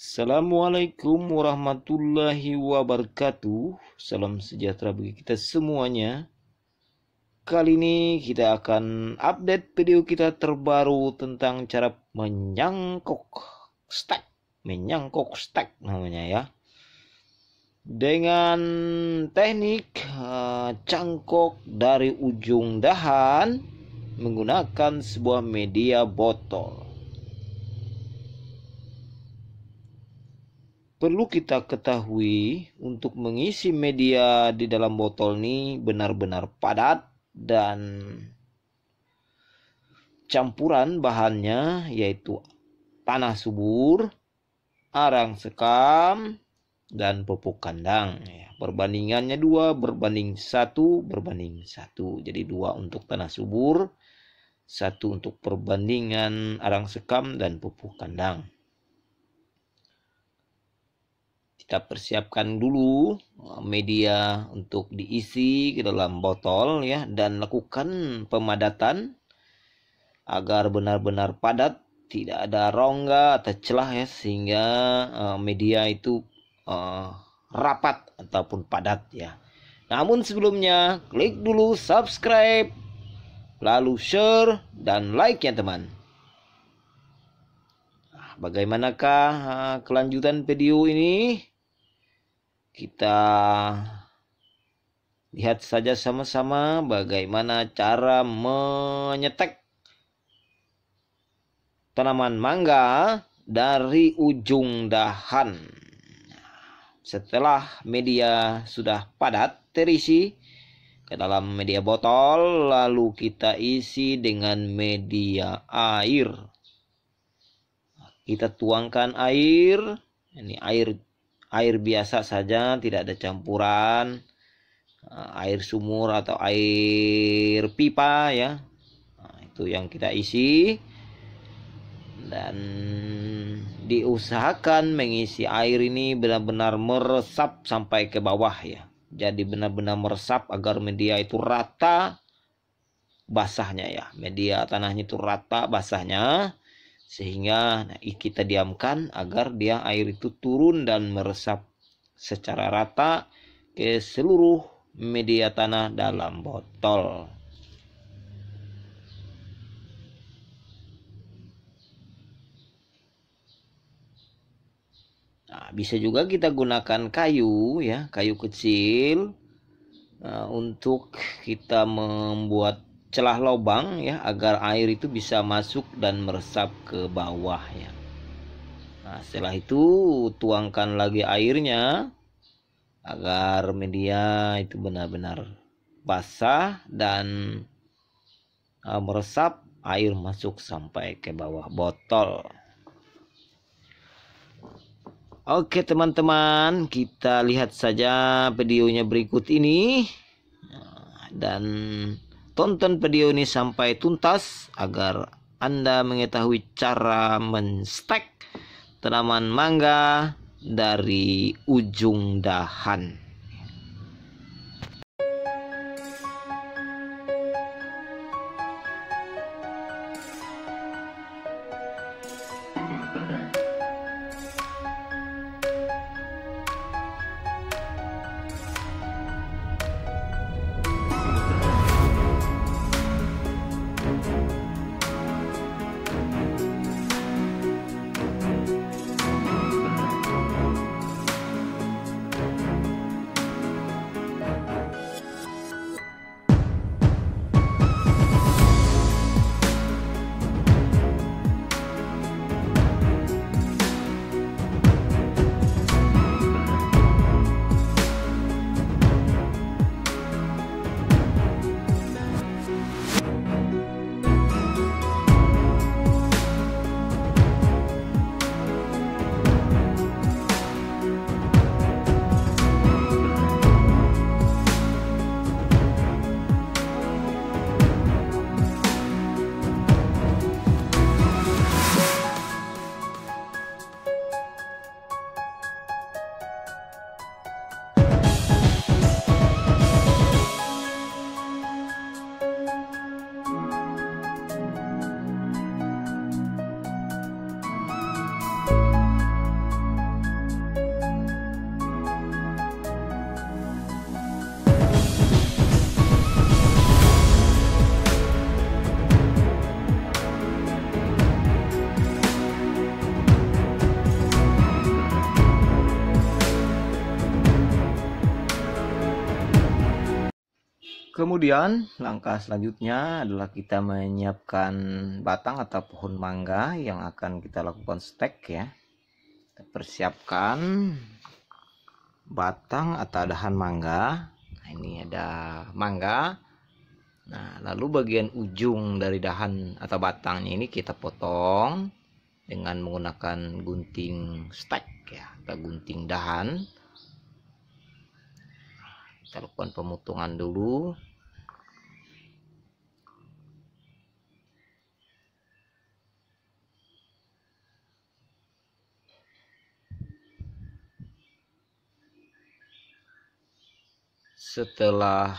Assalamualaikum warahmatullahi wabarakatuh. Salam sejahtera bagi kita semuanya. Kali ini kita akan update video kita terbaru tentang cara menyangkok stack, menyangkok stack namanya ya. Dengan teknik uh, cangkok dari ujung dahan menggunakan sebuah media botol. perlu kita ketahui untuk mengisi media di dalam botol ini benar-benar padat dan campuran bahannya yaitu tanah subur, arang sekam, dan pupuk kandang. Ya, perbandingannya dua berbanding satu berbanding satu. Jadi dua untuk tanah subur, satu untuk perbandingan arang sekam dan pupuk kandang. kita persiapkan dulu eh, media untuk diisi ke dalam botol ya dan lakukan pemadatan agar benar-benar padat tidak ada rongga atau celah ya sehingga uh, media itu uh, rapat ataupun padat ya. Namun sebelumnya klik dulu subscribe lalu share dan like ya teman. Nah, bagaimanakah kelanjutan video ini? Kita lihat saja sama-sama bagaimana cara menyetek tanaman mangga dari ujung dahan. Setelah media sudah padat terisi ke dalam media botol, lalu kita isi dengan media air. Kita tuangkan air, ini air air biasa saja tidak ada campuran eh, air sumur atau air pipa ya nah, itu yang kita isi dan diusahakan mengisi air ini benar-benar meresap sampai ke bawah ya jadi benar-benar meresap agar media itu rata basahnya ya media tanahnya itu rata basahnya sehingga nah, kita diamkan agar dia air itu turun dan meresap secara rata ke seluruh media tanah dalam botol. Nah, bisa juga kita gunakan kayu ya, kayu kecil nah, untuk kita membuat celah lubang ya agar air itu bisa masuk dan meresap ke bawah ya. Nah, setelah itu tuangkan lagi airnya agar media itu benar-benar basah dan uh, meresap air masuk sampai ke bawah botol. Oke teman-teman, kita lihat saja videonya berikut ini nah, dan Tonton video ini sampai tuntas agar Anda mengetahui cara menstek tanaman mangga dari ujung dahan. Kemudian langkah selanjutnya adalah kita menyiapkan batang atau pohon mangga yang akan kita lakukan stek ya. Kita persiapkan batang atau dahan mangga. Nah, ini ada mangga. Nah, lalu bagian ujung dari dahan atau batangnya ini kita potong dengan menggunakan gunting stek ya, atau gunting dahan. Kita lakukan pemotongan dulu setelah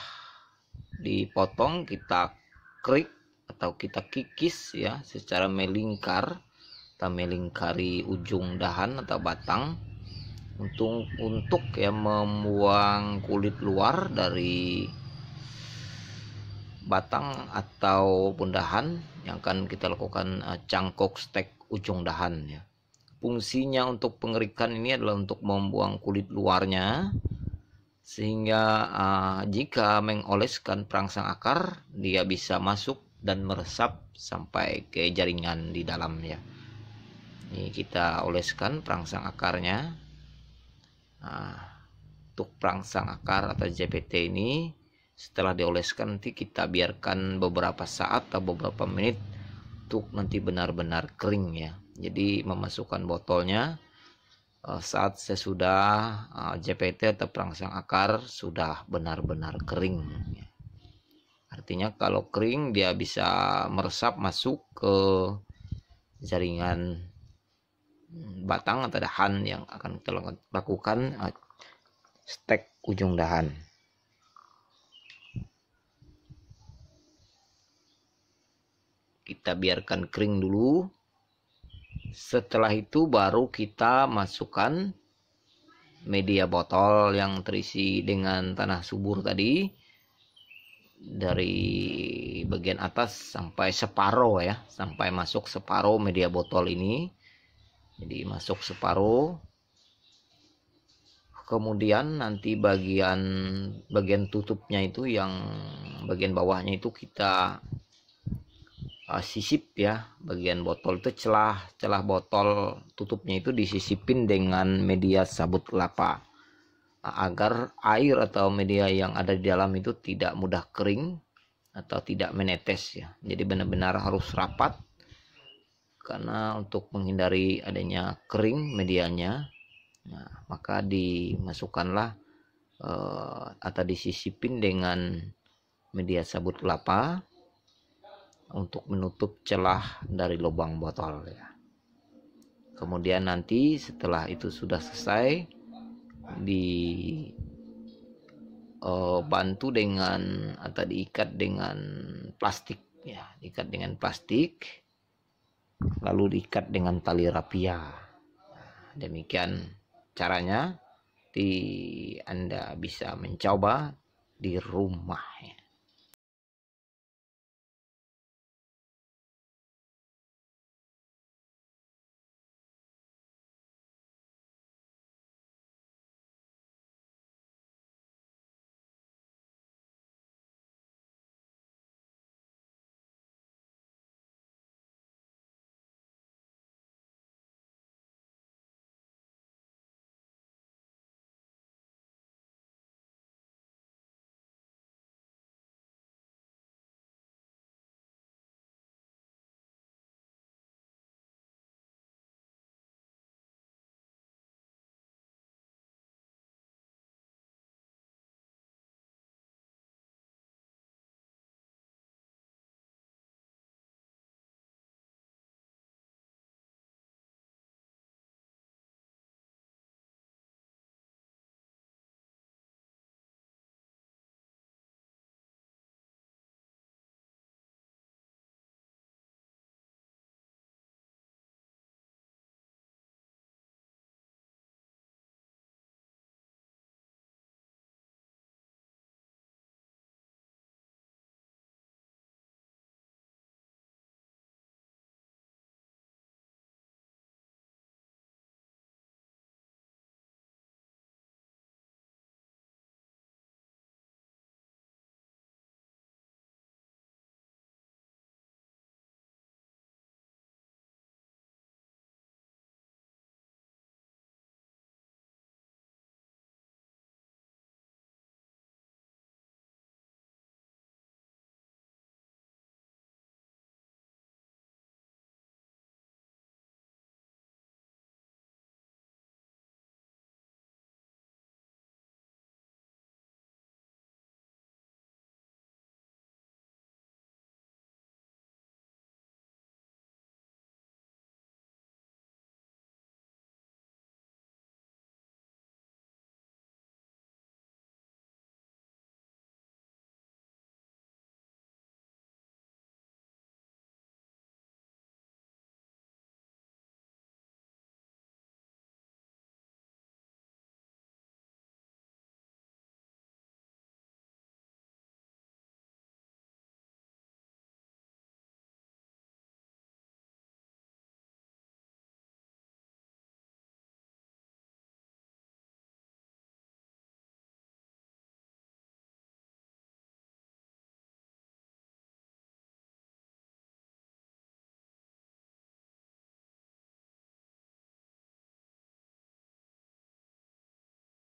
dipotong kita krik atau kita kikis ya secara melingkar kita melingkari ujung dahan atau batang untuk untuk ya membuang kulit luar dari batang atau dahan yang akan kita lakukan eh, cangkok stek ujung dahan ya fungsinya untuk pengerikan ini adalah untuk membuang kulit luarnya sehingga uh, jika mengoleskan perangsang akar dia bisa masuk dan meresap sampai ke jaringan di dalamnya ini kita oleskan perangsang akarnya nah, untuk perangsang akar atau JPT ini setelah dioleskan nanti kita biarkan beberapa saat atau beberapa menit untuk nanti benar-benar kering ya jadi memasukkan botolnya Eh, saat sesudah eh, JPT atau perangsang akar sudah benar-benar kering. Artinya kalau kering dia bisa meresap masuk ke jaringan hmm, batang atau dahan yang akan kita lakukan eh, stek ujung dahan. Kita biarkan kering dulu setelah itu baru kita masukkan media botol yang terisi dengan tanah subur tadi dari bagian atas sampai separuh ya, sampai masuk separuh media botol ini. Jadi masuk separuh. Kemudian nanti bagian bagian tutupnya itu yang bagian bawahnya itu kita uh, sisip ya bagian botol itu celah celah botol tutupnya itu disisipin dengan media sabut kelapa uh, agar air atau media yang ada di dalam itu tidak mudah kering atau tidak menetes ya jadi benar-benar harus rapat karena untuk menghindari adanya kering medianya nah, maka dimasukkanlah uh, atau disisipin dengan media sabut kelapa untuk menutup celah dari lubang botol ya. Kemudian nanti setelah itu sudah selesai di uh, bantu dengan atau diikat dengan plastik ya, diikat dengan plastik lalu diikat dengan tali rapia. Nah, demikian caranya di Anda bisa mencoba di rumah ya.